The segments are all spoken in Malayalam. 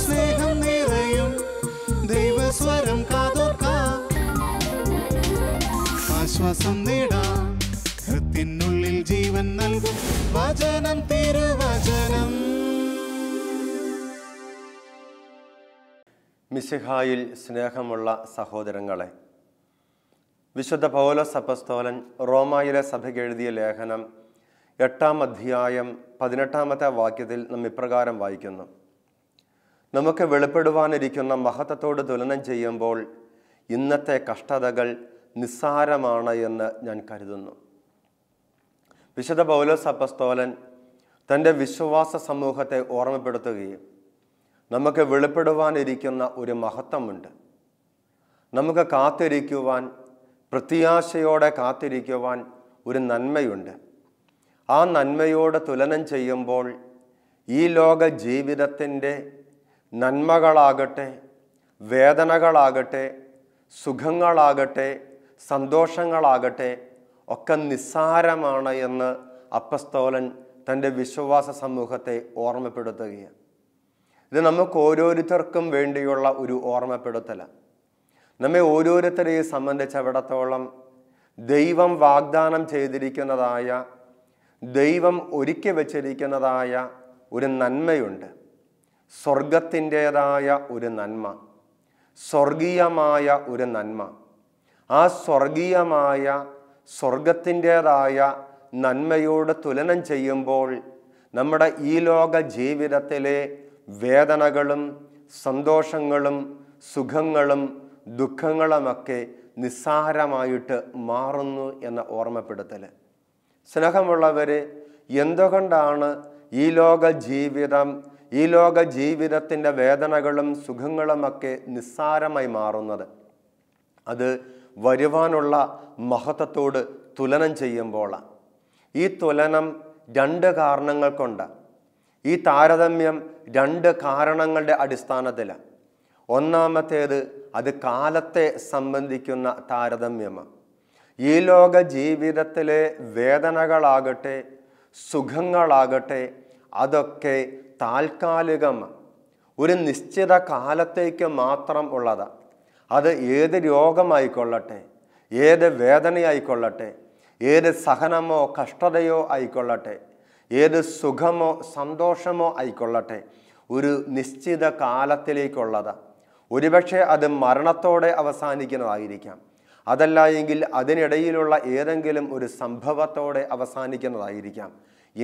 സ്നേഹം നിറയും ദൈവസ്വരം കാതോർക്കാം ആശ്വാസം നേടാം ഹൃത്തിനുള്ളിൽ ജീവൻ നൽകും വചനം തിരുവചനം മിശിഹായിൽ സ്നേഹമുള്ള സഹോദരങ്ങളെ വിശുദ്ധ പൗലോസ് പൗലോസപ്പസ്തോലൻ റോമായിലെ സഭയ്ക്ക് എഴുതിയ ലേഖനം എട്ടാം അധ്യായം പതിനെട്ടാമത്തെ വാക്യത്തിൽ നാം ഇപ്രകാരം വായിക്കുന്നു നമുക്ക് വെളിപ്പെടുവാനിരിക്കുന്ന മഹത്വത്തോട് തുലനം ചെയ്യുമ്പോൾ ഇന്നത്തെ കഷ്ടതകൾ നിസ്സാരമാണ് എന്ന് ഞാൻ കരുതുന്നു വിശുദ്ധ പൗലോസ് അപ്പസ്തോലൻ തൻ്റെ വിശ്വാസ സമൂഹത്തെ ഓർമ്മപ്പെടുത്തുകയും നമുക്ക് വെളിപ്പെടുവാനിരിക്കുന്ന ഒരു മഹത്വമുണ്ട് നമുക്ക് കാത്തിരിക്കുവാൻ പ്രത്യാശയോടെ കാത്തിരിക്കുവാൻ ഒരു നന്മയുണ്ട് ആ നന്മയോട് തുലനം ചെയ്യുമ്പോൾ ഈ ലോക ജീവിതത്തിൻ്റെ നന്മകളാകട്ടെ വേദനകളാകട്ടെ സുഖങ്ങളാകട്ടെ സന്തോഷങ്ങളാകട്ടെ ഒക്കെ നിസ്സാരമാണ് എന്ന് അപ്പസ്തോലൻ തൻ്റെ വിശ്വാസ സമൂഹത്തെ ഓർമ്മപ്പെടുത്തുകയാണ് ഇത് നമുക്ക് ഓരോരുത്തർക്കും വേണ്ടിയുള്ള ഒരു ഓർമ്മപ്പെടുത്തലാണ് നമ്മെ ഓരോരുത്തരെയും സംബന്ധിച്ചിടത്തോളം ദൈവം വാഗ്ദാനം ചെയ്തിരിക്കുന്നതായ ദൈവം ഒരുക്കി വച്ചിരിക്കുന്നതായ ഒരു നന്മയുണ്ട് സ്വർഗത്തിൻ്റേതായ ഒരു നന്മ സ്വർഗീയമായ ഒരു നന്മ ആ സ്വർഗീയമായ സ്വർഗത്തിൻ്റേതായ നന്മയോട് തുലനം ചെയ്യുമ്പോൾ നമ്മുടെ ഈ ലോക ജീവിതത്തിലെ വേദനകളും സന്തോഷങ്ങളും സുഖങ്ങളും ദുഃഖങ്ങളുമൊക്കെ നിസ്സാരമായിട്ട് മാറുന്നു എന്ന ഓർമ്മപ്പെടുത്തൽ സ്നേഹമുള്ളവർ എന്തുകൊണ്ടാണ് ഈ ലോക ജീവിതം ഈ ലോക ജീവിതത്തിൻ്റെ വേദനകളും സുഖങ്ങളുമൊക്കെ നിസ്സാരമായി മാറുന്നത് അത് വരുവാനുള്ള മഹത്വത്തോട് തുലനം ചെയ്യുമ്പോൾ ഈ തുലനം രണ്ട് കാരണങ്ങൾ കൊണ്ട് ഈ താരതമ്യം രണ്ട് കാരണങ്ങളുടെ അടിസ്ഥാനത്തിലാണ് ഒന്നാമത്തേത് അത് കാലത്തെ സംബന്ധിക്കുന്ന താരതമ്യമാണ് ഈ ലോക ജീവിതത്തിലെ വേദനകളാകട്ടെ സുഖങ്ങളാകട്ടെ അതൊക്കെ താൽക്കാലികം ഒരു നിശ്ചിത കാലത്തേക്ക് മാത്രം ഉള്ളത് അത് ഏത് രോഗമായിക്കൊള്ളട്ടെ ഏത് വേദനയായിക്കൊള്ളട്ടെ ഏത് സഹനമോ കഷ്ടതയോ ആയിക്കൊള്ളട്ടെ ഏത് സുഖമോ സന്തോഷമോ ആയിക്കൊള്ളട്ടെ ഒരു നിശ്ചിത കാലത്തിലേക്കുള്ളത് ഒരുപക്ഷെ അത് മരണത്തോടെ അവസാനിക്കുന്നതായിരിക്കാം അതല്ല എങ്കിൽ അതിനിടയിലുള്ള ഏതെങ്കിലും ഒരു സംഭവത്തോടെ അവസാനിക്കുന്നതായിരിക്കാം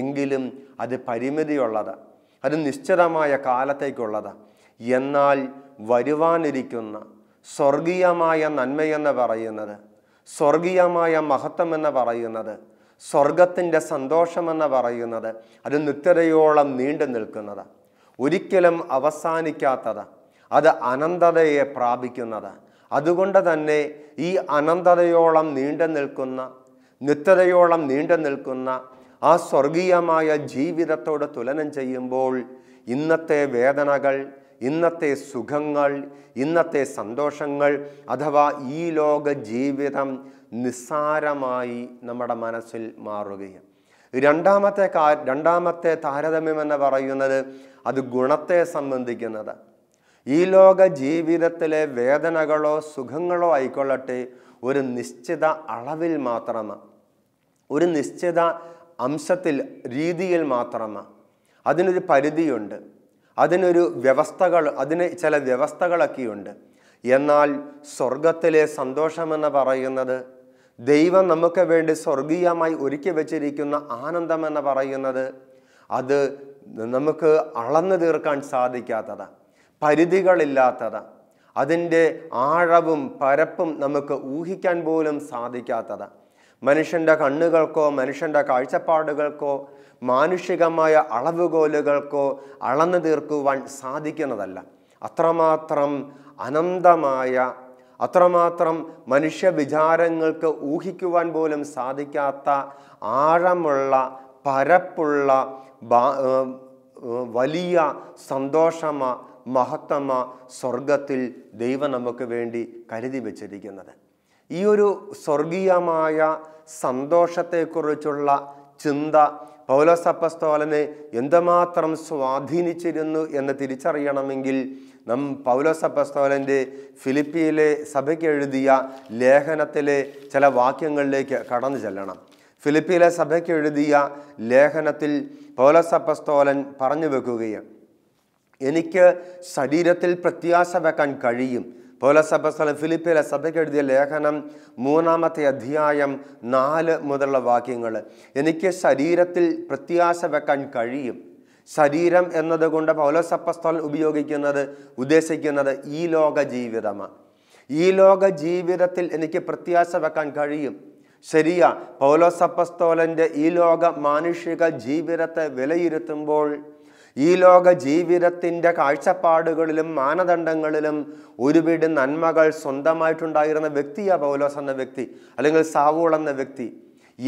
എങ്കിലും അത് പരിമിതിയുള്ളത് അത് നിശ്ചിതമായ കാലത്തേക്കുള്ളത് എന്നാൽ വരുവാനിരിക്കുന്ന സ്വർഗീയമായ നന്മയെന്ന് പറയുന്നത് സ്വർഗീയമായ മഹത്വമെന്ന് പറയുന്നത് സ്വർഗത്തിൻ്റെ സന്തോഷമെന്ന് പറയുന്നത് അത് നിത്യതയോളം നീണ്ടു നിൽക്കുന്നത് ഒരിക്കലും അവസാനിക്കാത്തത് അത് അനന്തതയെ പ്രാപിക്കുന്നത് അതുകൊണ്ട് തന്നെ ഈ അനന്തതയോളം നീണ്ടു നിൽക്കുന്ന നിത്യതയോളം നീണ്ടു നിൽക്കുന്ന ആ സ്വർഗീയമായ ജീവിതത്തോട് തുലനം ചെയ്യുമ്പോൾ ഇന്നത്തെ വേദനകൾ ഇന്നത്തെ സുഖങ്ങൾ ഇന്നത്തെ സന്തോഷങ്ങൾ അഥവാ ഈ ലോക ജീവിതം നിസ്സാരമായി നമ്മുടെ മനസ്സിൽ മാറുകയും രണ്ടാമത്തെ കാ രണ്ടാമത്തെ താരതമ്യം എന്ന് പറയുന്നത് അത് ഗുണത്തെ സംബന്ധിക്കുന്നത് ഈ ലോക ജീവിതത്തിലെ വേദനകളോ സുഖങ്ങളോ ആയിക്കൊള്ളട്ടെ ഒരു നിശ്ചിത അളവിൽ മാത്രമാണ് ഒരു നിശ്ചിത അംശത്തിൽ രീതിയിൽ മാത്രമാണ് അതിനൊരു പരിധിയുണ്ട് അതിനൊരു വ്യവസ്ഥകൾ അതിന് ചില വ്യവസ്ഥകളൊക്കെയുണ്ട് എന്നാൽ സ്വർഗത്തിലെ സന്തോഷമെന്ന് പറയുന്നത് ദൈവം നമുക്ക് വേണ്ടി സ്വർഗീയമായി ഒരുക്കി വച്ചിരിക്കുന്ന ആനന്ദമെന്ന് പറയുന്നത് അത് നമുക്ക് അളന്നു തീർക്കാൻ സാധിക്കാത്തതാണ് പരിധികളില്ലാത്തത് അതിൻ്റെ ആഴവും പരപ്പും നമുക്ക് ഊഹിക്കാൻ പോലും സാധിക്കാത്തത് മനുഷ്യൻ്റെ കണ്ണുകൾക്കോ മനുഷ്യൻ്റെ കാഴ്ചപ്പാടുകൾക്കോ മാനുഷികമായ അളവുകോലുകൾക്കോ അളന്നു തീർക്കുവാൻ സാധിക്കുന്നതല്ല അത്രമാത്രം അനന്തമായ അത്രമാത്രം മനുഷ്യ വിചാരങ്ങൾക്ക് ഊഹിക്കുവാൻ പോലും സാധിക്കാത്ത ആഴമുള്ള പരപ്പുള്ള വലിയ സന്തോഷമ മഹത്തമ സ്വർഗത്തിൽ ദൈവം നമുക്ക് വേണ്ടി കരുതി വച്ചിരിക്കുന്നത് ഈ ഒരു സ്വർഗീയമായ സന്തോഷത്തെക്കുറിച്ചുള്ള ചിന്ത പൗലോസപ്പസ്തോലനെ എന്തുമാത്രം സ്വാധീനിച്ചിരുന്നു എന്ന് തിരിച്ചറിയണമെങ്കിൽ നാം പൗലോസപ്പസ്തോലൻ്റെ ഫിലിപ്പിയിലെ സഭയ്ക്ക് എഴുതിയ ലേഖനത്തിലെ ചില വാക്യങ്ങളിലേക്ക് കടന്നു ചെല്ലണം ഫിലിപ്പിയിലെ സഭയ്ക്ക് എഴുതിയ ലേഖനത്തിൽ പൗലോസപ്പസ്തോലൻ പറഞ്ഞു വെക്കുകയും എനിക്ക് ശരീരത്തിൽ പ്രത്യാശ വെക്കാൻ കഴിയും പോലസഭ സ്ഥലം ഫിലിപ്പിലെ സഭയ്ക്ക് എഴുതിയ ലേഖനം മൂന്നാമത്തെ അധ്യായം നാല് മുതലുള്ള വാക്യങ്ങൾ എനിക്ക് ശരീരത്തിൽ പ്രത്യാശ വെക്കാൻ കഴിയും ശരീരം എന്നതുകൊണ്ട് പൗലസപ്പസ്തോൽ ഉപയോഗിക്കുന്നത് ഉദ്ദേശിക്കുന്നത് ഈ ലോക ജീവിതമാണ് ഈ ലോക ജീവിതത്തിൽ എനിക്ക് പ്രത്യാശ വെക്കാൻ കഴിയും ശരിയാ പൗലോസപ്പസ്തോലൻ്റെ ഈ ലോക മാനുഷിക ജീവിതത്തെ വിലയിരുത്തുമ്പോൾ ഈ ലോക ജീവിതത്തിൻ്റെ കാഴ്ചപ്പാടുകളിലും മാനദണ്ഡങ്ങളിലും ഒരുപിടി നന്മകൾ സ്വന്തമായിട്ടുണ്ടായിരുന്ന വ്യക്തിയാ പൗലോസ് എന്ന വ്യക്തി അല്ലെങ്കിൽ സാവൂൾ എന്ന വ്യക്തി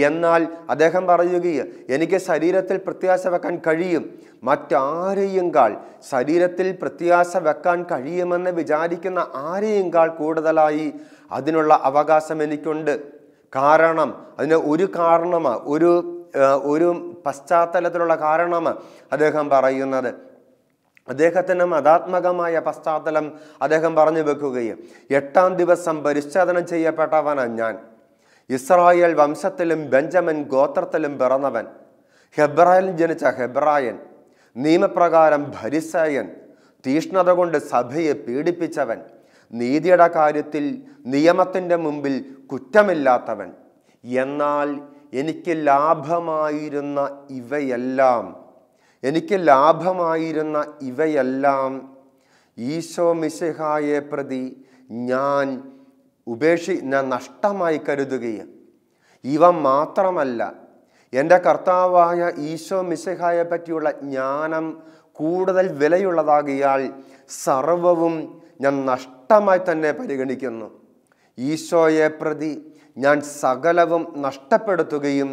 എന്നാൽ അദ്ദേഹം പറയുകയും എനിക്ക് ശരീരത്തിൽ പ്രത്യാശ വെക്കാൻ കഴിയും മറ്റാരെയും കാൾ ശരീരത്തിൽ പ്രത്യാശ വെക്കാൻ കഴിയുമെന്ന് വിചാരിക്കുന്ന ആരെയും കാൾ കൂടുതലായി അതിനുള്ള അവകാശം എനിക്കുണ്ട് കാരണം അതിന് ഒരു കാരണമാണ് ഒരു ഒരു പശ്ചാത്തലത്തിലുള്ള കാരണം അദ്ദേഹം പറയുന്നത് അദ്ദേഹത്തിൻ്റെ മതാത്മകമായ പശ്ചാത്തലം അദ്ദേഹം പറഞ്ഞു വെക്കുകയും എട്ടാം ദിവസം പരിശോധന ചെയ്യപ്പെട്ടവനാണ് ഞാൻ ഇസ്രായേൽ വംശത്തിലും ബെഞ്ചമിൻ ഗോത്രത്തിലും പിറന്നവൻ ഹെബ്രായൻ ജനിച്ച ഹെബ്രായൻ നിയമപ്രകാരം ഭരിസയൻ തീഷ്ണത കൊണ്ട് സഭയെ പീഡിപ്പിച്ചവൻ നീതിയുടെ കാര്യത്തിൽ നിയമത്തിൻ്റെ മുമ്പിൽ കുറ്റമില്ലാത്തവൻ എന്നാൽ എനിക്ക് ലാഭമായിരുന്ന ഇവയെല്ലാം എനിക്ക് ലാഭമായിരുന്ന ഇവയെല്ലാം ഈശോ മിശിഹായെ പ്രതി ഞാൻ ഉപേക്ഷി ഞാൻ നഷ്ടമായി കരുതുകയും ഇവ മാത്രമല്ല എൻ്റെ കർത്താവായ ഈശോ മിശിഹായെ പറ്റിയുള്ള ജ്ഞാനം കൂടുതൽ വിലയുള്ളതാകിയാൽ സർവവും ഞാൻ നഷ്ടമായി തന്നെ പരിഗണിക്കുന്നു ഈശോയെ പ്രതി ഞാൻ സകലവും നഷ്ടപ്പെടുത്തുകയും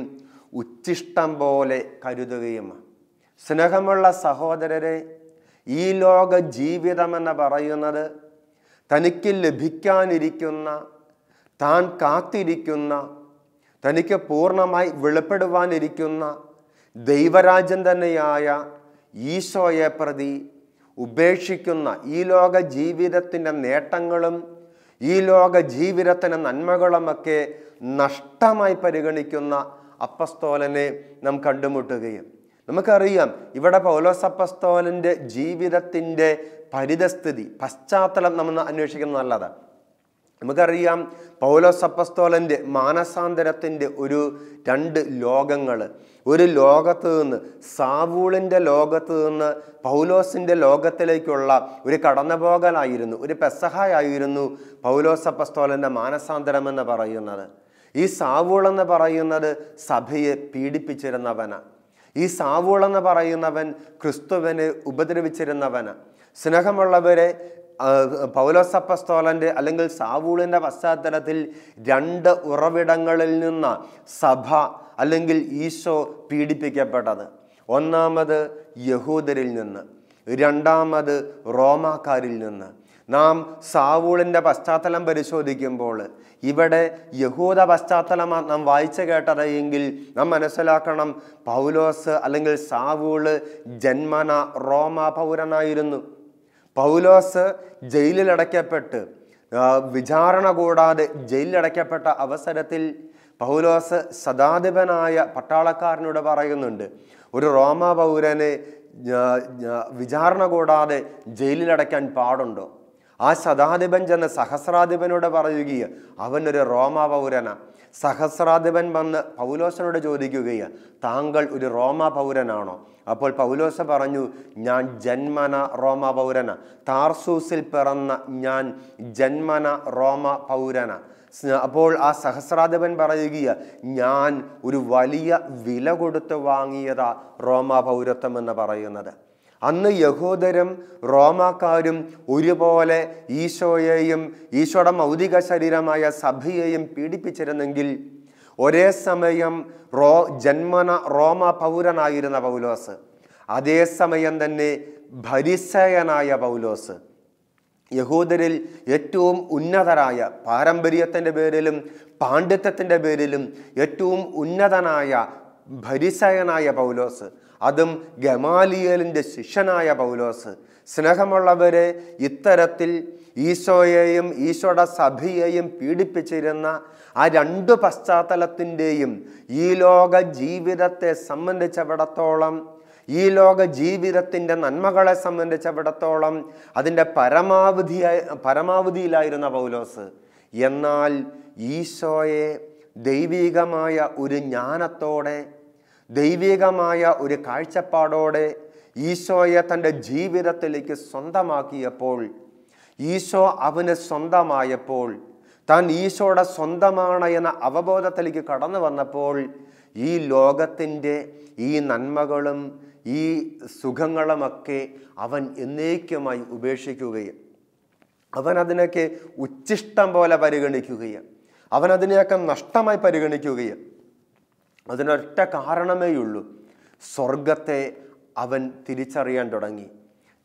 ഉച്ഛിഷ്ടം പോലെ കരുതുകയും സ്നേഹമുള്ള സഹോദരരെ ഈ ലോക ജീവിതമെന്ന് പറയുന്നത് തനിക്ക് ലഭിക്കാനിരിക്കുന്ന താൻ കാത്തിരിക്കുന്ന തനിക്ക് പൂർണ്ണമായി വെളിപ്പെടുവാനിരിക്കുന്ന ദൈവരാജൻ തന്നെയായ ഈശോയെ പ്രതി ഉപേക്ഷിക്കുന്ന ഈ ലോക ജീവിതത്തിൻ്റെ നേട്ടങ്ങളും ഈ ലോക ജീവിതത്തിന് നന്മകളുമൊക്കെ നഷ്ടമായി പരിഗണിക്കുന്ന അപ്പസ്തോലനെ നാം കണ്ടുമുട്ടുകയും നമുക്കറിയാം ഇവിടെ പൗലോസപ്പസ്തോലൻ്റെ ജീവിതത്തിൻ്റെ പരിതസ്ഥിതി പശ്ചാത്തലം നമ്മൾ അന്വേഷിക്കുന്നത് നല്ലതാണ് നമുക്കറിയാം പൗലോസപ്പസ്തോലൻ്റെ മാനസാന്തരത്തിൻ്റെ ഒരു രണ്ട് ലോകങ്ങൾ ഒരു ലോകത്ത് നിന്ന് സാവൂളിൻ്റെ ലോകത്ത് നിന്ന് പൗലോസിൻ്റെ ലോകത്തിലേക്കുള്ള ഒരു കടന്നുപോകലായിരുന്നു ഒരു പെസഹായായിരുന്നു പൗലോസപ്പസ്തോലൻ്റെ മാനസാന്തരം എന്ന് പറയുന്നത് ഈ സാവൂൾ എന്ന് പറയുന്നത് സഭയെ പീഡിപ്പിച്ചിരുന്നവനാണ് ഈ സാവൂൾ എന്ന് പറയുന്നവൻ ക്രിസ്തുവിനെ ഉപദ്രവിച്ചിരുന്നവനാണ് സ്നേഹമുള്ളവരെ പൗലോസപ്പസ്തോലൻ്റെ അല്ലെങ്കിൽ സാവൂളിൻ്റെ പശ്ചാത്തലത്തിൽ രണ്ട് ഉറവിടങ്ങളിൽ നിന്ന് സഭ അല്ലെങ്കിൽ ഈശോ പീഡിപ്പിക്കപ്പെട്ടത് ഒന്നാമത് യഹൂദരിൽ നിന്ന് രണ്ടാമത് റോമാക്കാരിൽ നിന്ന് നാം സാവൂളിൻ്റെ പശ്ചാത്തലം പരിശോധിക്കുമ്പോൾ ഇവിടെ യഹൂദ പശ്ചാത്തലം നാം വായിച്ചു കേട്ടതെങ്കിൽ നാം മനസ്സിലാക്കണം പൗലോസ് അല്ലെങ്കിൽ സാവൂള് ജന്മന റോമ പൗരനായിരുന്നു പൗലോസ് ജയിലിലടയ്ക്കപ്പെട്ട് വിചാരണ കൂടാതെ ജയിലിലടയ്ക്കപ്പെട്ട അവസരത്തിൽ പൗലോസ് സദാധിപനായ പട്ടാളക്കാരനോട് പറയുന്നുണ്ട് ഒരു റോമ പൗരനെ വിചാരണ കൂടാതെ ജയിലിലടയ്ക്കാൻ പാടുണ്ടോ ആ ശതാധിപൻ ചെന്ന് സഹസ്രാധിപനോട് പറയുകയും അവനൊരു റോമ പൗരന സഹസ്രാധിപൻ വന്ന് പൗലോസനോട് ചോദിക്കുകയും താങ്കൾ ഒരു റോമ പൗരനാണോ അപ്പോൾ പൗലോസ പറഞ്ഞു ഞാൻ ജന്മന റോമ പൗരന താർസൂസിൽ പിറന്ന ഞാൻ ജന്മന റോമ പൗരന അപ്പോൾ ആ സഹസ്രാധിപൻ പറയുകയ ഞാൻ ഒരു വലിയ വില കൊടുത്ത് വാങ്ങിയതാ റോമ പൗരത്വം എന്ന് പറയുന്നത് അന്ന് യഹോദരും റോമാക്കാരും ഒരുപോലെ ഈശോയെയും ഈശോയുടെ മൗതിക ശരീരമായ സഭയെയും പീഡിപ്പിച്ചിരുന്നെങ്കിൽ ഒരേ സമയം റോ ജന്മന റോമ പൗരനായിരുന്ന പൗലോസ് അതേ സമയം തന്നെ ഭരിസയനായ പൗലോസ് യഹൂദരിൽ ഏറ്റവും ഉന്നതരായ പാരമ്പര്യത്തിൻ്റെ പേരിലും പാണ്ഡിത്യത്തിൻ്റെ പേരിലും ഏറ്റവും ഉന്നതനായ ഭരിസയനായ പൗലോസ് അതും ഗമാലിയലിൻ്റെ ശിഷ്യനായ പൗലോസ് സ്നേഹമുള്ളവരെ ഇത്തരത്തിൽ ഈശോയെയും ഈശോയുടെ സഭയെയും പീഡിപ്പിച്ചിരുന്ന ആ രണ്ട് പശ്ചാത്തലത്തിൻ്റെയും ഈ ലോക ജീവിതത്തെ സംബന്ധിച്ചവിടത്തോളം ഈ ലോക ജീവിതത്തിൻ്റെ നന്മകളെ സംബന്ധിച്ചവിടത്തോളം അതിൻ്റെ പരമാവധിയായി പരമാവധിയിലായിരുന്ന പൗലോസ് എന്നാൽ ഈശോയെ ദൈവികമായ ഒരു ജ്ഞാനത്തോടെ ദൈവികമായ ഒരു കാഴ്ചപ്പാടോടെ ഈശോയെ തൻ്റെ ജീവിതത്തിലേക്ക് സ്വന്തമാക്കിയപ്പോൾ ഈശോ അവന് സ്വന്തമായപ്പോൾ താൻ ഈശോയുടെ സ്വന്തമാണ് എന്ന അവബോധത്തിലേക്ക് കടന്നു വന്നപ്പോൾ ഈ ലോകത്തിൻ്റെ ഈ നന്മകളും ഈ സുഖങ്ങളുമൊക്കെ അവൻ എന്നേക്കുമായി ഉപേക്ഷിക്കുകയും അവൻ ഉച്ചിഷ്ടം പോലെ പരിഗണിക്കുകയും അവൻ നഷ്ടമായി പരിഗണിക്കുകയും അതിനൊറ്റ കാരണമേയുള്ളൂ സ്വർഗത്തെ അവൻ തിരിച്ചറിയാൻ തുടങ്ങി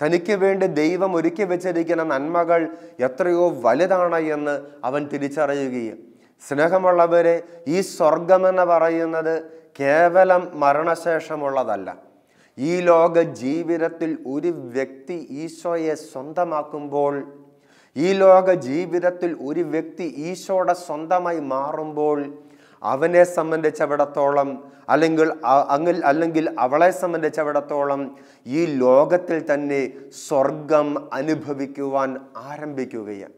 തനിക്ക് വേണ്ടി ദൈവം ഒരുക്കി വെച്ചിരിക്കുന്ന നന്മകൾ എത്രയോ വലുതാണ് എന്ന് അവൻ തിരിച്ചറിയുകയും സ്നേഹമുള്ളവരെ ഈ സ്വർഗമെന്ന് പറയുന്നത് കേവലം മരണശേഷമുള്ളതല്ല ഈ ലോക ജീവിതത്തിൽ ഒരു വ്യക്തി ഈശോയെ സ്വന്തമാക്കുമ്പോൾ ഈ ലോക ജീവിതത്തിൽ ഒരു വ്യക്തി ഈശോയുടെ സ്വന്തമായി മാറുമ്പോൾ അവനെ സംബന്ധിച്ചവിടത്തോളം അല്ലെങ്കിൽ അങ്ങിൽ അല്ലെങ്കിൽ അവളെ സംബന്ധിച്ചവിടത്തോളം ഈ ലോകത്തിൽ തന്നെ സ്വർഗം അനുഭവിക്കുവാൻ ആരംഭിക്കുകയാണ്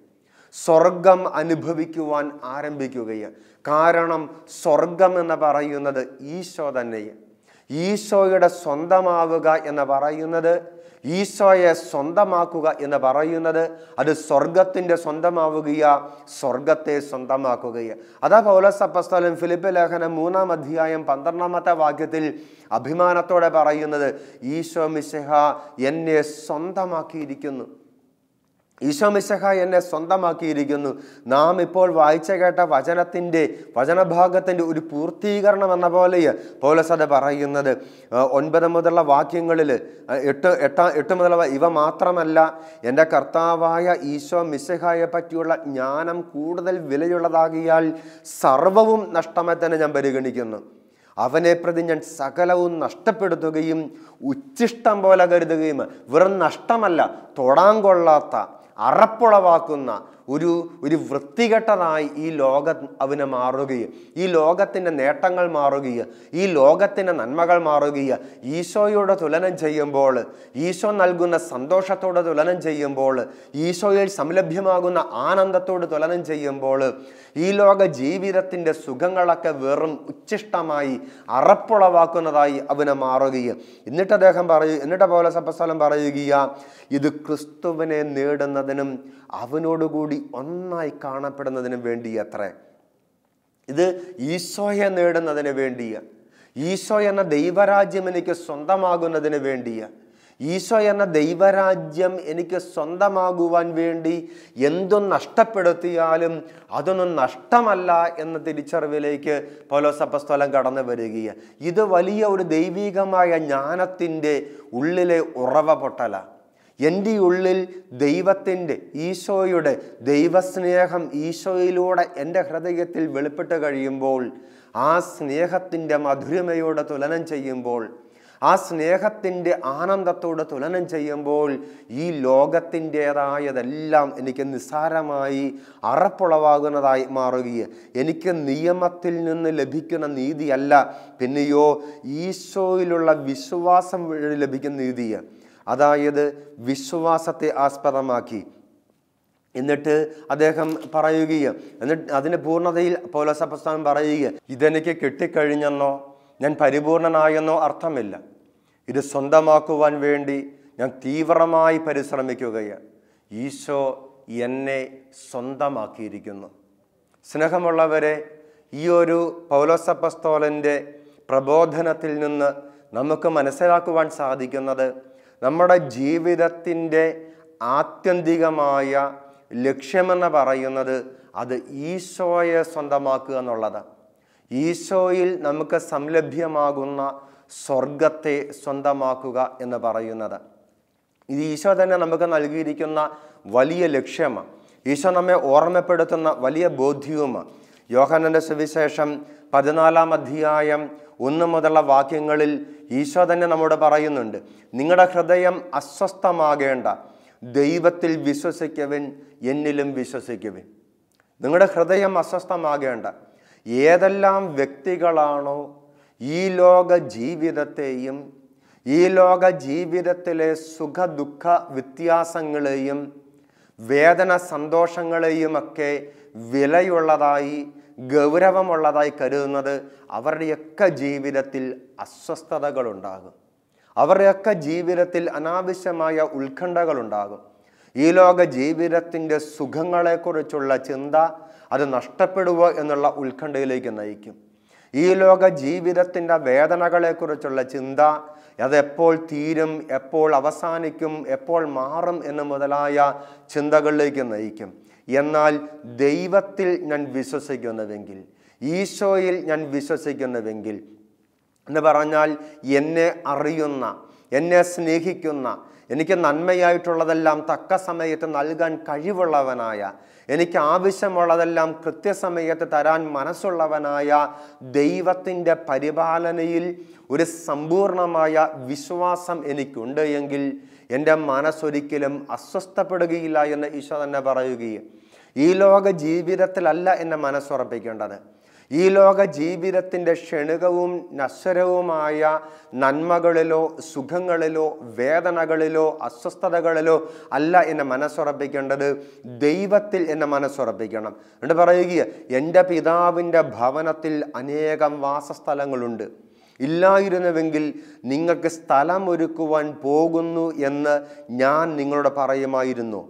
സ്വർഗം അനുഭവിക്കുവാൻ ആരംഭിക്കുകയാണ് കാരണം സ്വർഗം എന്ന് പറയുന്നത് ഈശോ തന്നെയാണ് ഈശോയുടെ സ്വന്തമാവുക എന്ന് പറയുന്നത് ഈശോയെ സ്വന്തമാക്കുക എന്ന് പറയുന്നത് അത് സ്വർഗത്തിൻ്റെ സ്വന്തമാവുകയ സ്വർഗത്തെ സ്വന്തമാക്കുകയ അതാ പൗലസ് അപ്പസ്തലം ഫിലിപ്പ് ലേഖനം മൂന്നാം അധ്യായം പന്ത്രണ്ടാമത്തെ വാക്യത്തിൽ അഭിമാനത്തോടെ പറയുന്നത് ഈശോ മിശഹ എന്നെ സ്വന്തമാക്കിയിരിക്കുന്നു ഈശോമിശഹ എന്നെ സ്വന്തമാക്കിയിരിക്കുന്നു നാം ഇപ്പോൾ വായിച്ച കേട്ട വചനത്തിൻ്റെ വചനഭാഗത്തിൻ്റെ ഒരു പൂർത്തീകരണം എന്ന പോലെ പോലസത പറയുന്നത് ഒൻപത് മുതലുള്ള വാക്യങ്ങളിൽ എട്ട് എട്ടാ എട്ട് മുതലുള്ള ഇവ മാത്രമല്ല എൻ്റെ കർത്താവായ ഈശോ മിശഹായെ പറ്റിയുള്ള ജ്ഞാനം കൂടുതൽ വിലയുള്ളതാകിയാൽ സർവവും നഷ്ടമായി തന്നെ ഞാൻ പരിഗണിക്കുന്നു അവനെ പ്രതി ഞാൻ സകലവും നഷ്ടപ്പെടുത്തുകയും ഉച്ചിഷ്ടം പോലെ കരുതുകയും വെറും നഷ്ടമല്ല തൊടാൻ കൊള്ളാത്ത അറപ്പുളവാക്കുന്ന ഒരു ഒരു വൃത്തികെട്ടനായി ഈ ലോകം അവന് മാറുകയും ഈ ലോകത്തിൻ്റെ നേട്ടങ്ങൾ മാറുകയും ഈ ലോകത്തിൻ്റെ നന്മകൾ മാറുകയും ഈശോയോട് തുലനം ചെയ്യുമ്പോൾ ഈശോ നൽകുന്ന സന്തോഷത്തോട് തുലനം ചെയ്യുമ്പോൾ ഈശോയിൽ സംലഭ്യമാകുന്ന ആനന്ദത്തോട് തുലനം ചെയ്യുമ്പോൾ ഈ ലോക ജീവിതത്തിൻ്റെ സുഖങ്ങളൊക്കെ വെറും ഉച്ഛിഷ്ടമായി അറപ്പുളവാക്കുന്നതായി അവന് മാറുകയും എന്നിട്ട് അദ്ദേഹം പറയും എന്നിട്ട് പൗലസപ്പസ്ഥലം പറയുകയാണ് ഇത് ക്രിസ്തുവിനെ നേടുന്നതിനും അവനോടുകൂടി കൂടി ഒന്നായി കാണപ്പെടുന്നതിന് വേണ്ടി അത്രേ ഇത് ഈശോയെ നേടുന്നതിന് വേണ്ടിയ ഈശോ എന്ന ദൈവരാജ്യം എനിക്ക് സ്വന്തമാകുന്നതിന് വേണ്ടിയ ഈശോ എന്ന ദൈവരാജ്യം എനിക്ക് സ്വന്തമാകുവാൻ വേണ്ടി എന്തും നഷ്ടപ്പെടുത്തിയാലും അതൊന്നും നഷ്ടമല്ല എന്ന തിരിച്ചറിവിലേക്ക് പൗലോസപ്പസ്തോലം കടന്നു വരികയാണ് ഇത് വലിയ ഒരു ദൈവികമായ ജ്ഞാനത്തിൻ്റെ ഉള്ളിലെ ഉറവ പൊട്ടലാണ് എൻ്റെ ഉള്ളിൽ ദൈവത്തിൻ്റെ ഈശോയുടെ ദൈവസ്നേഹം ഈശോയിലൂടെ എൻ്റെ ഹൃദയത്തിൽ വെളിപ്പെട്ട് കഴിയുമ്പോൾ ആ സ്നേഹത്തിൻ്റെ മധുരമയോടെ തുലനം ചെയ്യുമ്പോൾ ആ സ്നേഹത്തിൻ്റെ ആനന്ദത്തോട് തുലനം ചെയ്യുമ്പോൾ ഈ ലോകത്തിൻ്റേതായതെല്ലാം എനിക്ക് നിസ്സാരമായി അറപ്പുളവാകുന്നതായി മാറുകയും എനിക്ക് നിയമത്തിൽ നിന്ന് ലഭിക്കുന്ന നീതിയല്ല പിന്നെയോ ഈശോയിലുള്ള വിശ്വാസം ലഭിക്കുന്ന നീതിയാണ് അതായത് വിശ്വാസത്തെ ആസ്പദമാക്കി എന്നിട്ട് അദ്ദേഹം പറയുകയും എന്നിട്ട് അതിൻ്റെ പൂർണ്ണതയിൽ പോലസപ്രസ്ഥാനം പറയുക ഇതെനിക്ക് കിട്ടിക്കഴിഞ്ഞെന്നോ ഞാൻ പരിപൂർണനായെന്നോ അർത്ഥമില്ല ഇത് സ്വന്തമാക്കുവാൻ വേണ്ടി ഞാൻ തീവ്രമായി പരിശ്രമിക്കുകയാണ് ഈശോ എന്നെ സ്വന്തമാക്കിയിരിക്കുന്നു സ്നേഹമുള്ളവരെ ഈ ഒരു പൗലോസപ്പസ്തോലൻ്റെ പ്രബോധനത്തിൽ നിന്ന് നമുക്ക് മനസ്സിലാക്കുവാൻ സാധിക്കുന്നത് നമ്മുടെ ജീവിതത്തിൻ്റെ ആത്യന്തികമായ ലക്ഷ്യമെന്ന് പറയുന്നത് അത് ഈശോയെ സ്വന്തമാക്കുക എന്നുള്ളതാണ് ഈശോയിൽ നമുക്ക് സംലഭ്യമാകുന്ന സ്വർഗത്തെ സ്വന്തമാക്കുക എന്ന് പറയുന്നത് ഇത് ഈശോ തന്നെ നമുക്ക് നൽകിയിരിക്കുന്ന വലിയ ലക്ഷ്യമാണ് ഈശോ നമ്മെ ഓർമ്മപ്പെടുത്തുന്ന വലിയ ബോധ്യവുമാണ് യോഹനന്റെ സുവിശേഷം പതിനാലാം അധ്യായം ഒന്ന് മുതലുള്ള വാക്യങ്ങളിൽ ഈശോ തന്നെ നമ്മോട് പറയുന്നുണ്ട് നിങ്ങളുടെ ഹൃദയം അസ്വസ്ഥമാകേണ്ട ദൈവത്തിൽ വിശ്വസിക്കവൻ എന്നിലും വിശ്വസിക്കവൻ നിങ്ങളുടെ ഹൃദയം അസ്വസ്ഥമാകേണ്ട ഏതെല്ലാം വ്യക്തികളാണോ ഈ ലോക ജീവിതത്തെയും ഈ ലോക ജീവിതത്തിലെ സുഖ ദുഃഖ വ്യത്യാസങ്ങളെയും വേദന സന്തോഷങ്ങളെയുമൊക്കെ വിലയുള്ളതായി ഗൗരവമുള്ളതായി കരുതുന്നത് അവരുടെയൊക്കെ ജീവിതത്തിൽ അസ്വസ്ഥതകളുണ്ടാകും അവരുടെയൊക്കെ ജീവിതത്തിൽ അനാവശ്യമായ ഉത്കണ്ഠകളുണ്ടാകും ഈ ലോക ജീവിതത്തിൻ്റെ സുഖങ്ങളെക്കുറിച്ചുള്ള ചിന്ത അത് നഷ്ടപ്പെടുക എന്നുള്ള ഉത്കണ്ഠയിലേക്ക് നയിക്കും ഈ ലോക ജീവിതത്തിൻ്റെ വേദനകളെക്കുറിച്ചുള്ള ചിന്ത അതെപ്പോൾ തീരും എപ്പോൾ അവസാനിക്കും എപ്പോൾ മാറും എന്ന് മുതലായ ചിന്തകളിലേക്ക് നയിക്കും എന്നാൽ ദൈവത്തിൽ ഞാൻ വിശ്വസിക്കുന്നുവെങ്കിൽ ഈശോയിൽ ഞാൻ വിശ്വസിക്കുന്നുവെങ്കിൽ എന്ന് പറഞ്ഞാൽ എന്നെ അറിയുന്ന എന്നെ സ്നേഹിക്കുന്ന എനിക്ക് നന്മയായിട്ടുള്ളതെല്ലാം തക്ക സമയത്ത് നൽകാൻ കഴിവുള്ളവനായ എനിക്ക് ആവശ്യമുള്ളതെല്ലാം കൃത്യസമയത്ത് തരാൻ മനസ്സുള്ളവനായ ദൈവത്തിൻ്റെ പരിപാലനയിൽ ഒരു സമ്പൂർണമായ വിശ്വാസം എനിക്കുണ്ട് എങ്കിൽ എൻ്റെ മനസ്സൊരിക്കലും അസ്വസ്ഥപ്പെടുകയില്ല എന്ന് ഈശോ തന്നെ പറയുകയും ഈ ലോക ജീവിതത്തിലല്ല എന്നെ മനസ്സുറപ്പിക്കേണ്ടത് ഈ ലോക ജീവിതത്തിൻ്റെ ക്ഷണികവും നശ്വരവുമായ നന്മകളിലോ സുഖങ്ങളിലോ വേദനകളിലോ അസ്വസ്ഥതകളിലോ അല്ല എന്നെ മനസ്സുറപ്പിക്കേണ്ടത് ദൈവത്തിൽ എന്നെ മനസ്സുറപ്പിക്കണം എന്നിട്ട് പറയുക എൻ്റെ പിതാവിൻ്റെ ഭവനത്തിൽ അനേകം വാസസ്ഥലങ്ങളുണ്ട് ഇല്ലായിരുന്നുവെങ്കിൽ നിങ്ങൾക്ക് സ്ഥലം ഒരുക്കുവാൻ പോകുന്നു എന്ന് ഞാൻ നിങ്ങളോട് പറയുമായിരുന്നു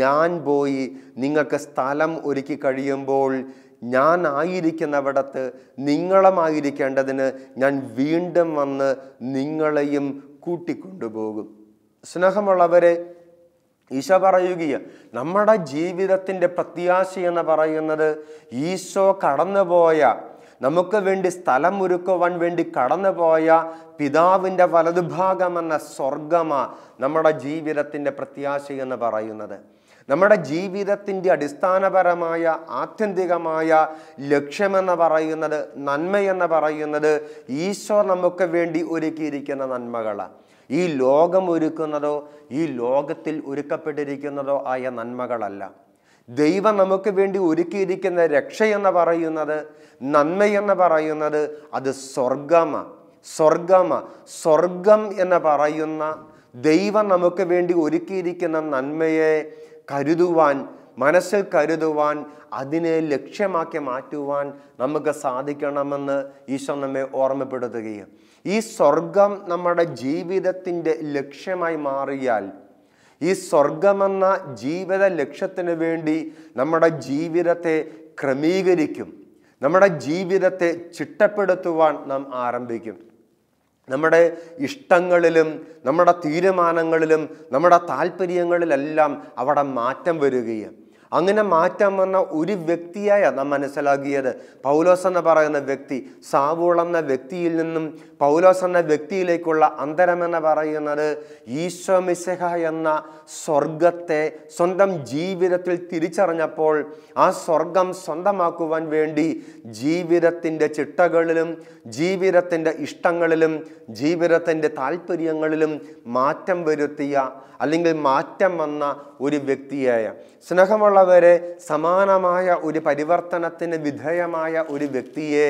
ഞാൻ പോയി നിങ്ങൾക്ക് സ്ഥലം ഒരുക്കി കഴിയുമ്പോൾ ഞാൻ ആയിരിക്കുന്നിടത്ത് നിങ്ങളുമായിരിക്കേണ്ടതിന് ഞാൻ വീണ്ടും വന്ന് നിങ്ങളെയും കൂട്ടിക്കൊണ്ടുപോകും സ്നേഹമുള്ളവരെ ഈശോ പറയുകയാണ് നമ്മുടെ ജീവിതത്തിൻ്റെ പ്രത്യാശ എന്ന് പറയുന്നത് ഈശോ കടന്നുപോയ നമുക്ക് വേണ്ടി സ്ഥലം ഒരുക്കുവാൻ വേണ്ടി കടന്നുപോയ പിതാവിൻ്റെ വലതുഭാഗമെന്ന സ്വർഗമാ നമ്മുടെ ജീവിതത്തിൻ്റെ എന്ന് പറയുന്നത് നമ്മുടെ ജീവിതത്തിൻ്റെ അടിസ്ഥാനപരമായ ആത്യന്തികമായ ലക്ഷ്യമെന്ന് പറയുന്നത് നന്മയെന്ന് പറയുന്നത് ഈശോ നമുക്ക് വേണ്ടി ഒരുക്കിയിരിക്കുന്ന നന്മകളാണ് ഈ ലോകം ഒരുക്കുന്നതോ ഈ ലോകത്തിൽ ഒരുക്കപ്പെട്ടിരിക്കുന്നതോ ആയ നന്മകളല്ല ദൈവം നമുക്ക് വേണ്ടി ഒരുക്കിയിരിക്കുന്ന രക്ഷയെന്ന് പറയുന്നത് നന്മയെന്ന് പറയുന്നത് അത് സ്വർഗമ സ്വർഗമ സ്വർഗം എന്ന് പറയുന്ന ദൈവം നമുക്ക് വേണ്ടി ഒരുക്കിയിരിക്കുന്ന നന്മയെ കരുതുവാൻ മനസ്സിൽ കരുതുവാൻ അതിനെ ലക്ഷ്യമാക്കി മാറ്റുവാൻ നമുക്ക് സാധിക്കണമെന്ന് ഈശോ നമ്മെ ഓർമ്മപ്പെടുത്തുകയും ഈ സ്വർഗം നമ്മുടെ ജീവിതത്തിൻ്റെ ലക്ഷ്യമായി മാറിയാൽ ഈ സ്വർഗമെന്ന ജീവിത ലക്ഷ്യത്തിന് വേണ്ടി നമ്മുടെ ജീവിതത്തെ ക്രമീകരിക്കും നമ്മുടെ ജീവിതത്തെ ചിട്ടപ്പെടുത്തുവാൻ നാം ആരംഭിക്കും നമ്മുടെ ഇഷ്ടങ്ങളിലും നമ്മുടെ തീരുമാനങ്ങളിലും നമ്മുടെ താല്പര്യങ്ങളിലെല്ലാം അവിടെ മാറ്റം വരികയും അങ്ങനെ മാറ്റാൻ വന്ന ഒരു വ്യക്തിയായ നാം മനസ്സിലാക്കിയത് പൗലോസ് എന്ന് പറയുന്ന വ്യക്തി സാവൂൾ എന്ന വ്യക്തിയിൽ നിന്നും പൗലോസ് എന്ന വ്യക്തിയിലേക്കുള്ള അന്തരം എന്ന് പറയുന്നത് ഈശോ മിസഹ എന്ന സ്വർഗത്തെ സ്വന്തം ജീവിതത്തിൽ തിരിച്ചറിഞ്ഞപ്പോൾ ആ സ്വർഗം സ്വന്തമാക്കുവാൻ വേണ്ടി ജീവിതത്തിൻ്റെ ചിട്ടകളിലും ജീവിതത്തിൻ്റെ ഇഷ്ടങ്ങളിലും ജീവിതത്തിൻ്റെ താല്പര്യങ്ങളിലും മാറ്റം വരുത്തിയ അല്ലെങ്കിൽ മാറ്റം വന്ന ഒരു വ്യക്തിയായ സ്നേഹമുള്ള നാളവരെ സമാനമായ ഒരു പരിവർത്തനത്തിന് വിധേയമായ ഒരു വ്യക്തിയെ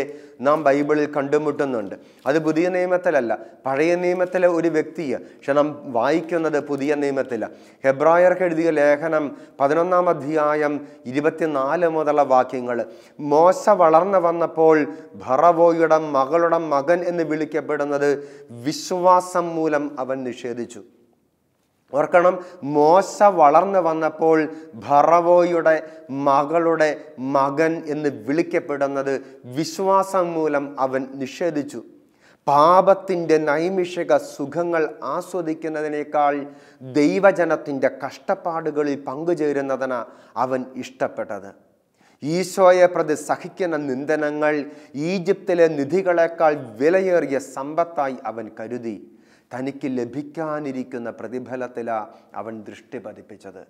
നാം ബൈബിളിൽ കണ്ടുമുട്ടുന്നുണ്ട് അത് പുതിയ നിയമത്തിലല്ല പഴയ നിയമത്തിലെ ഒരു വ്യക്തിയെ പക്ഷെ നാം വായിക്കുന്നത് പുതിയ നിയമത്തിലാണ് ഹെബ്രായർക്ക് എഴുതിയ ലേഖനം പതിനൊന്നാം അധ്യായം ഇരുപത്തിനാല് മുതലുള്ള വാക്യങ്ങൾ മോശ വളർന്നു വന്നപ്പോൾ ഭറവോയുടെ മകളുടെ മകൻ എന്ന് വിളിക്കപ്പെടുന്നത് വിശ്വാസം മൂലം അവൻ നിഷേധിച്ചു ഓർക്കണം മോശ വളർന്നു വന്നപ്പോൾ ഭറവോയുടെ മകളുടെ മകൻ എന്ന് വിളിക്കപ്പെടുന്നത് വിശ്വാസം മൂലം അവൻ നിഷേധിച്ചു പാപത്തിൻ്റെ നൈമിഷിക സുഖങ്ങൾ ആസ്വദിക്കുന്നതിനേക്കാൾ ദൈവജനത്തിൻ്റെ കഷ്ടപ്പാടുകളിൽ പങ്കുചേരുന്നതിന് അവൻ ഇഷ്ടപ്പെട്ടത് ഈശോയെ പ്രതി സഹിക്കുന്ന നിന്ദനങ്ങൾ ഈജിപ്തിലെ നിധികളെക്കാൾ വിലയേറിയ സമ്പത്തായി അവൻ കരുതി തനിക്ക് ലഭിക്കാനിരിക്കുന്ന പ്രതിഫലത്തിലാണ് അവൻ ദൃഷ്ടി പതിപ്പിച്ചത്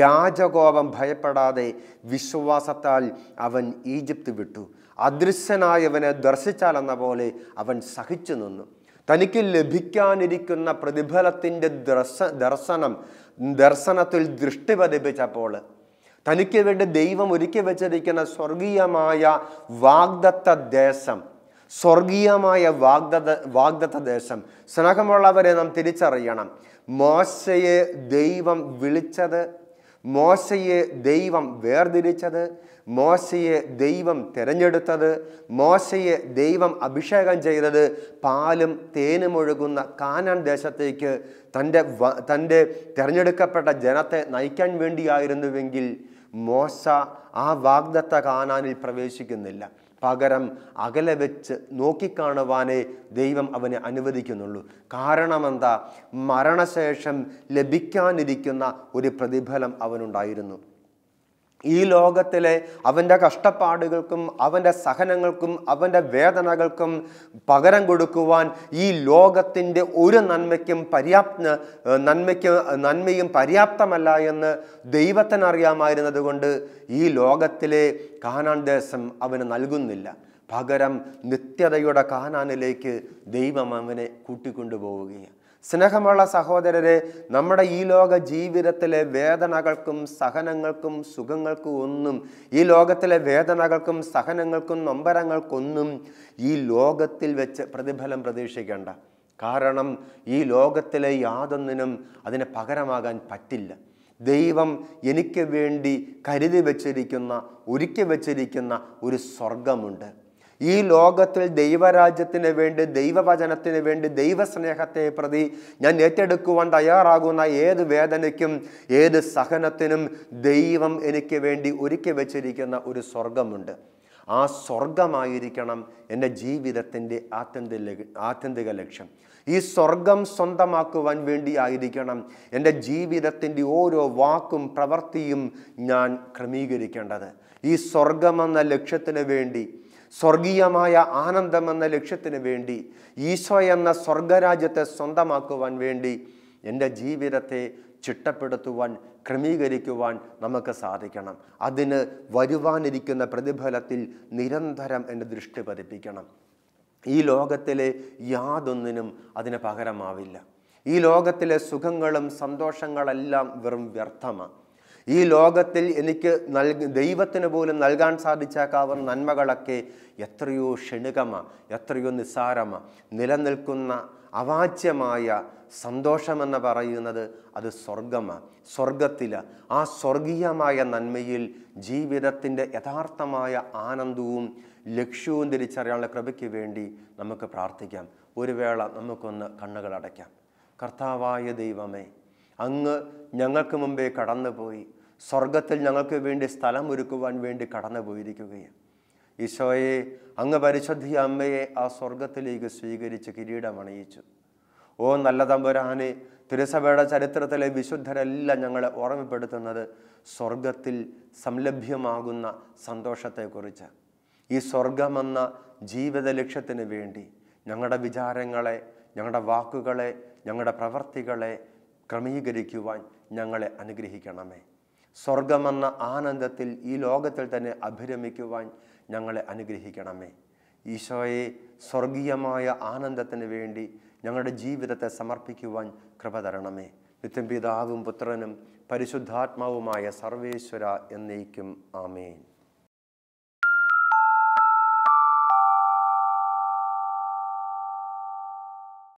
രാജകോപം ഭയപ്പെടാതെ വിശ്വാസത്താൽ അവൻ ഈജിപ്ത് വിട്ടു അദൃശ്യനായവനെ ദർശിച്ചാലെന്ന പോലെ അവൻ സഹിച്ചു നിന്നു തനിക്ക് ലഭിക്കാനിരിക്കുന്ന പ്രതിഫലത്തിൻ്റെ ദർശ ദർശനം ദർശനത്തിൽ ദൃഷ്ടി പതിപ്പിച്ചപ്പോൾ തനിക്ക് വേണ്ടി ദൈവം ഒരുക്കി വെച്ചിരിക്കുന്ന സ്വർഗീയമായ വാഗ്ദത്ത ദേശം സ്വർഗീയമായ വാഗ്ദത്ത വാഗ്ദത്ത ദേശം സ്നേഹമുള്ളവരെ നാം തിരിച്ചറിയണം മോശയെ ദൈവം വിളിച്ചത് മോശയെ ദൈവം വേർതിരിച്ചത് മോശയെ ദൈവം തിരഞ്ഞെടുത്തത് മോശയെ ദൈവം അഭിഷേകം ചെയ്തത് പാലും തേനും ഒഴുകുന്ന കാനാൻ ദേശത്തേക്ക് തൻ്റെ തൻ്റെ തിരഞ്ഞെടുക്കപ്പെട്ട ജനത്തെ നയിക്കാൻ വേണ്ടിയായിരുന്നുവെങ്കിൽ മോശ ആ വാഗ്ദത്ത കാനാനിൽ പ്രവേശിക്കുന്നില്ല പകരം അകലെ വെച്ച് നോക്കിക്കാണുവാനേ ദൈവം അവന് അനുവദിക്കുന്നുള്ളൂ കാരണമെന്താ മരണശേഷം ലഭിക്കാനിരിക്കുന്ന ഒരു പ്രതിഫലം അവനുണ്ടായിരുന്നു ഈ ലോകത്തിലെ അവൻ്റെ കഷ്ടപ്പാടുകൾക്കും അവൻ്റെ സഹനങ്ങൾക്കും അവൻ്റെ വേദനകൾക്കും പകരം കൊടുക്കുവാൻ ഈ ലോകത്തിൻ്റെ ഒരു നന്മയ്ക്കും പര്യാപ്ത നന്മയ്ക്ക് നന്മയും പര്യാപ്തമല്ല എന്ന് ദൈവത്തിനറിയാമായിരുന്നതുകൊണ്ട് അറിയാമായിരുന്നത് കൊണ്ട് ഈ ലോകത്തിലെ കാനാൻ ദേശം അവന് നൽകുന്നില്ല പകരം നിത്യതയുടെ കാനാനിലേക്ക് ദൈവം അവനെ കൂട്ടിക്കൊണ്ടുപോവുകയാണ് സ്നേഹമുള്ള സഹോദരരെ നമ്മുടെ ഈ ലോക ജീവിതത്തിലെ വേദനകൾക്കും സഹനങ്ങൾക്കും സുഖങ്ങൾക്കും ഒന്നും ഈ ലോകത്തിലെ വേദനകൾക്കും സഹനങ്ങൾക്കും നൊമ്പരങ്ങൾക്കൊന്നും ഈ ലോകത്തിൽ വെച്ച് പ്രതിഫലം പ്രതീക്ഷിക്കേണ്ട കാരണം ഈ ലോകത്തിലെ യാതൊന്നിനും അതിനെ പകരമാകാൻ പറ്റില്ല ദൈവം എനിക്ക് വേണ്ടി കരുതി വച്ചിരിക്കുന്ന ഒരുക്കി വച്ചിരിക്കുന്ന ഒരു സ്വർഗമുണ്ട് ഈ ലോകത്തിൽ ദൈവരാജ്യത്തിന് വേണ്ടി ദൈവവചനത്തിന് വേണ്ടി ദൈവസ്നേഹത്തെ പ്രതി ഞാൻ ഏറ്റെടുക്കുവാൻ തയ്യാറാകുന്ന ഏത് വേദനയ്ക്കും ഏത് സഹനത്തിനും ദൈവം എനിക്ക് വേണ്ടി ഒരുക്കി വെച്ചിരിക്കുന്ന ഒരു സ്വർഗമുണ്ട് ആ സ്വർഗമായിരിക്കണം എൻ്റെ ജീവിതത്തിൻ്റെ ആത്യന്തിക ആത്യന്തിക ലക്ഷ്യം ഈ സ്വർഗം സ്വന്തമാക്കുവാൻ വേണ്ടി ആയിരിക്കണം എൻ്റെ ജീവിതത്തിൻ്റെ ഓരോ വാക്കും പ്രവൃത്തിയും ഞാൻ ക്രമീകരിക്കേണ്ടത് ഈ സ്വർഗമെന്ന ലക്ഷ്യത്തിന് വേണ്ടി സ്വർഗീയമായ ആനന്ദം എന്ന ലക്ഷ്യത്തിന് വേണ്ടി ഈശോ എന്ന സ്വർഗരാജ്യത്തെ സ്വന്തമാക്കുവാൻ വേണ്ടി എൻ്റെ ജീവിതത്തെ ചിട്ടപ്പെടുത്തുവാൻ ക്രമീകരിക്കുവാൻ നമുക്ക് സാധിക്കണം അതിന് വരുവാനിരിക്കുന്ന പ്രതിഫലത്തിൽ നിരന്തരം എൻ്റെ ദൃഷ്ടി പതിപ്പിക്കണം ഈ ലോകത്തിലെ യാതൊന്നിനും അതിന് പകരമാവില്ല ഈ ലോകത്തിലെ സുഖങ്ങളും സന്തോഷങ്ങളെല്ലാം വെറും വ്യർത്ഥമാണ് ഈ ലോകത്തിൽ എനിക്ക് നൽകി ദൈവത്തിന് പോലും നൽകാൻ സാധിച്ചേക്കാവുന്ന നന്മകളൊക്കെ എത്രയോ ക്ഷണികമാണ് എത്രയോ നിസ്സാരമാണ് നിലനിൽക്കുന്ന അവാച്യമായ സന്തോഷമെന്ന് പറയുന്നത് അത് സ്വർഗമാണ് സ്വർഗത്തിൽ ആ സ്വർഗീയമായ നന്മയിൽ ജീവിതത്തിൻ്റെ യഥാർത്ഥമായ ആനന്ദവും ലക്ഷ്യവും തിരിച്ചറിയാനുള്ള കൃപയ്ക്ക് വേണ്ടി നമുക്ക് പ്രാർത്ഥിക്കാം ഒരു വേള നമുക്കൊന്ന് കണ്ണുകൾ അടയ്ക്കാം കർത്താവായ ദൈവമേ അങ്ങ് ഞങ്ങൾക്ക് മുമ്പേ കടന്നുപോയി സ്വർഗത്തിൽ ഞങ്ങൾക്ക് വേണ്ടി സ്ഥലം ഒരുക്കുവാൻ വേണ്ടി കടന്നു പോയിരിക്കുകയും ഈശോയെ അങ്ങ് പരിശുദ്ധി അമ്മയെ ആ സ്വർഗത്തിലേക്ക് സ്വീകരിച്ച് കിരീടമണിയിച്ചു ഓ നല്ല തമ്പുരാനെ തിരുസഭയുടെ ചരിത്രത്തിലെ വിശുദ്ധരെല്ലാം ഞങ്ങളെ ഓർമ്മപ്പെടുത്തുന്നത് സ്വർഗത്തിൽ സംലഭ്യമാകുന്ന സന്തോഷത്തെക്കുറിച്ച് ഈ സ്വർഗമെന്ന ജീവിത ലക്ഷ്യത്തിന് വേണ്ടി ഞങ്ങളുടെ വിചാരങ്ങളെ ഞങ്ങളുടെ വാക്കുകളെ ഞങ്ങളുടെ പ്രവർത്തികളെ ക്രമീകരിക്കുവാൻ ഞങ്ങളെ അനുഗ്രഹിക്കണമേ സ്വർഗമെന്ന ആനന്ദത്തിൽ ഈ ലോകത്തിൽ തന്നെ അഭിരമിക്കുവാൻ ഞങ്ങളെ അനുഗ്രഹിക്കണമേ ഈശോയെ സ്വർഗീയമായ ആനന്ദത്തിന് വേണ്ടി ഞങ്ങളുടെ ജീവിതത്തെ സമർപ്പിക്കുവാൻ കൃപ തരണമേ നിത്യം പിതാവും പുത്രനും പരിശുദ്ധാത്മാവുമായ സർവേശ്വര എന്നേക്കും ആമേൻ